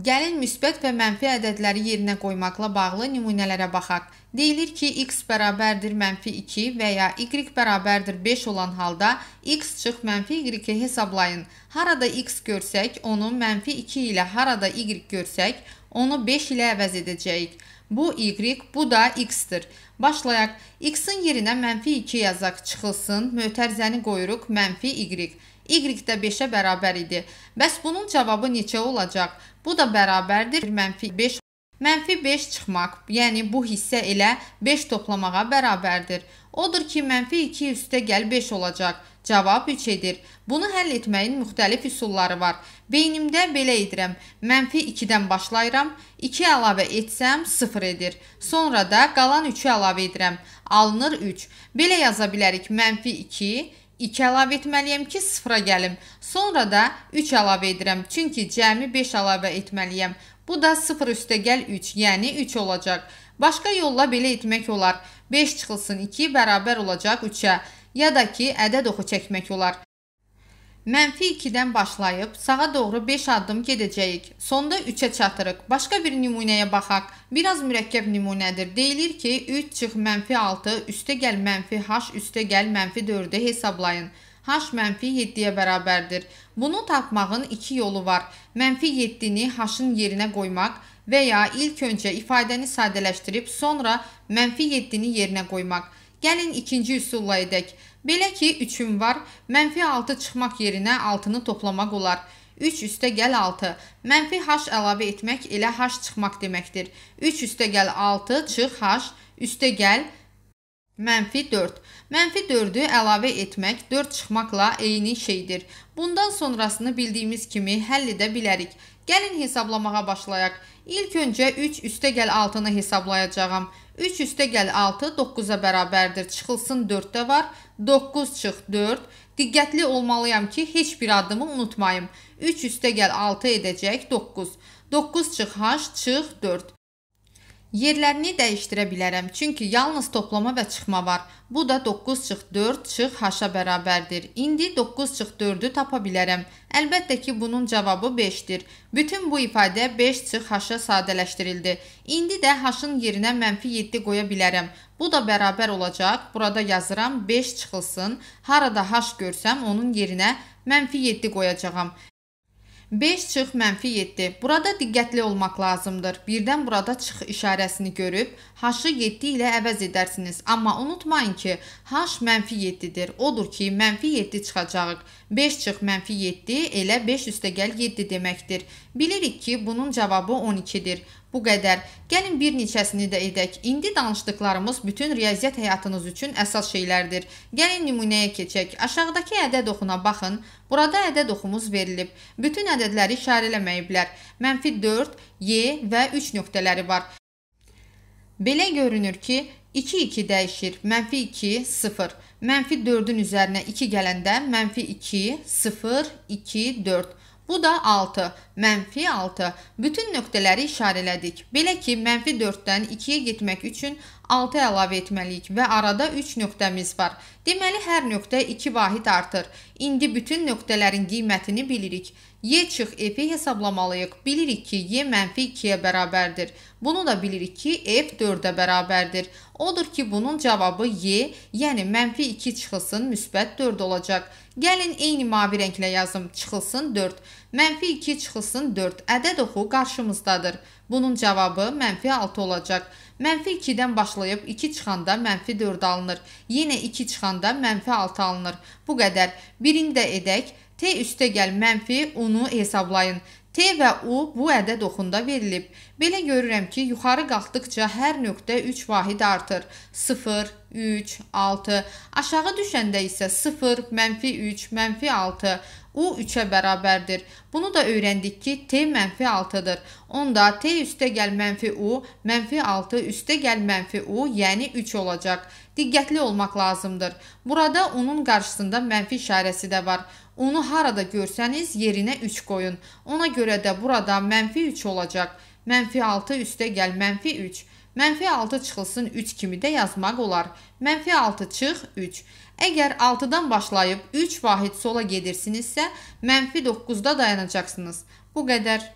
Gəlin müsbət və mənfi ədədləri yerinə qoymaqla bağlı nümunələrə baxaq. Deyilir ki, x bərabərdir mənfi 2 və ya y bərabərdir 5 olan halda x çıx mənfi y-i hesablayın. Harada x görsək, onu mənfi 2 ilə harada y görsək, onu 5 ilə əvəz edəcəyik. Bu y, bu da x-dir. Başlayaq. x-in yerinə mənfi 2 yazaq, çıxılsın, mötərizəni qoyuruq, mənfi y. Y də 5-ə bərabər idi. Bəs bunun cavabı neçə olacaq? Bu da bərabərdir mənfi 5. Mənfi 5 çıxmaq, yəni bu hissə elə 5 toplamağa bərabərdir. Odur ki, mənfi 2 üstə gəl 5 olacaq. Cavab 3 edir. Bunu həll etməyin müxtəlif üsulları var. Beynimdə belə edirəm. Mənfi 2-dən başlayıram. 2 əlavə etsəm 0 edir. Sonra da qalan 3-ü əlavə edirəm. Alınır 3. Belə yaza bilərik. Mənfi 2, 2 əlavə etməliyəm ki, sıfıra gəlim. Sonra da 3 əlavə edirəm, çünki cəmi 5 əlavə etməliyəm. Bu da 0 üstə gəl 3, yəni 3 olacaq. Başqa yolla belə etmək olar. 5 çıxılsın 2 bərabər olacaq 3-ə. Ya da ki, ədəd oxu çəkmək olar. Mənfi 2-dən başlayıb sağa doğru 5 addım gedəcəyik. Sonda 3-ə çatırıq. Başqa bir nümunəyə baxaq. Biraz mürəkkəb nümunədir. Deyilir ki, 3 çıx mənfi 6 üstə gəl mənfi h üstə gəl mənfi 4-ü hesablayın. h mənfi 7-yə bərabərdir. Bunu tapmağın iki yolu var. Mənfi 7-ni h-ın yerinə qoymaq və ya ilk öncə ifadəni sadələşdirib sonra mənfi 7-ni yerinə qoymaq. Gəlin ikinci üsulla edək. Belə ki, 3-ün var, mənfi 6 çıxmaq yerinə 6-nı toplamaq olar. 3 üstə gəl 6. Mənfi h əlavə etmək elə h çıxmaq deməkdir. 3 üstə gəl 6, çıx h, üstə gəl 6. Mənfi 4. Mənfi 4-ü əlavə etmək 4 çıxmaqla eyni şeydir. Bundan sonrasını bildiyimiz kimi həll edə bilərik. Gəlin hesablamağa başlayaq. İlk öncə 3 üstə gəl 6-nı hesablayacağam. 3 üstə gəl 6 9-a bərabərdir. Çıxılsın 4 də var. 9 çıx 4. Diqqətli olmalıyam ki, heç bir addımı unutmayım. 3 üstə gəl 6 edəcək 9. 9 çıx h çıx 4. Yerlərini dəyişdirə bilərəm, çünki yalnız toplama və çıxma var. Bu da 9 çıx 4 çıx h-a bərabərdir. İndi 9 çıx 4-ü tapa bilərəm. Əlbəttə ki, bunun cavabı 5-dir. Bütün bu ifadə 5 çıx h-a sadələşdirildi. İndi də h-ın yerinə mənfi 7 qoya bilərəm. Bu da bərabər olacaq. Burada yazıram 5 çıxılsın. Harada h görsəm onun yerinə mənfi 7 qoyacağam. 5 çıx mənfi 7. Burada diqqətli olmaq lazımdır. Birdən burada çıx işarəsini görüb h-ı 7 ilə əvəz edərsiniz. Amma unutmayın ki, h mənfi 7-dir. Odur ki, mənfi 7 çıxacağıq. 5 çıx mənfi 7 elə 5 üstəgəl 7 deməkdir. Bilirik ki, bunun cavabı 12-dir. Bu qədər. Gəlin bir neçəsini də edək. İndi danışdıqlarımız bütün riyaziyyat həyatınız üçün əsas şeylərdir. Gəlin nümunəyə keçək. Aşağıdakı ədəd oxuna baxın. Burada ədəd oxumuz verilib. Bütün ədədləri işarələməyiblər. Mənfi 4, Y və 3 nöqtələri var. Belə görünür ki, 2-2 dəyişir. Mənfi 2, 0. Mənfi 4-ün üzərinə 2 gələndə mənfi 2, 0, 2, 4. Bu da 6, mənfi 6. Bütün nöqtələri işarələdik. Belə ki, mənfi 4-dən 2-yə getmək üçün 6 əlavə etməliyik və arada 3 nöqtəmiz var. Deməli, hər nöqtə 2 vahid artır. İndi bütün nöqtələrin qiymətini bilirik. Y çıx f-i hesablamalıyıq. Bilirik ki, y mənfi 2-yə bərabərdir. Bunu da bilirik ki, f 4-ə bərabərdir. Odur ki, bunun cavabı y, yəni mənfi 2 çıxılsın, müsbət 4 olacaq. Gəlin eyni mavi rənglə yazım, çıxılsın 4. Mənfi 2 çıxılsın 4. Ədəd oxu qarşımızdadır. Bunun cavabı mənfi 6 olacaq. Mənfi 2-dən başlayıb 2 çıxanda mənfi 4 alınır. Yenə 2 çıxanda mənfi 6 alınır. Bu qədər. Birini də edək. T üstə gəl mənfi 10-u hesablayın. T və U bu ədəd oxunda verilib. Belə görürəm ki, yuxarı qalxdıqca hər nöqtə 3 vahid artır. 0, 3, 6. Aşağı düşəndə isə 0, mənfi 3, mənfi 6. U 3-ə bərabərdir. Bunu da öyrəndik ki, T mənfi 6-dır. Onda T üstə gəl mənfi U, mənfi 6 üstə gəl mənfi U, yəni 3 olacaq. Diqqətli olmaq lazımdır. Burada unun qarşısında mənfi işarəsi də var. Onu harada görsəniz yerinə 3 qoyun. Ona görə də burada mənfi 3 olacaq. Mənfi 6 üstə gəl mənfi 3. Mənfi 6 çıxılsın 3 kimi də yazmaq olar. Mənfi 6 çıx 3. Əgər 6-dan başlayıb 3 vahid sola gedirsinizsə, mənfi 9-da dayanacaqsınız. Bu qədər.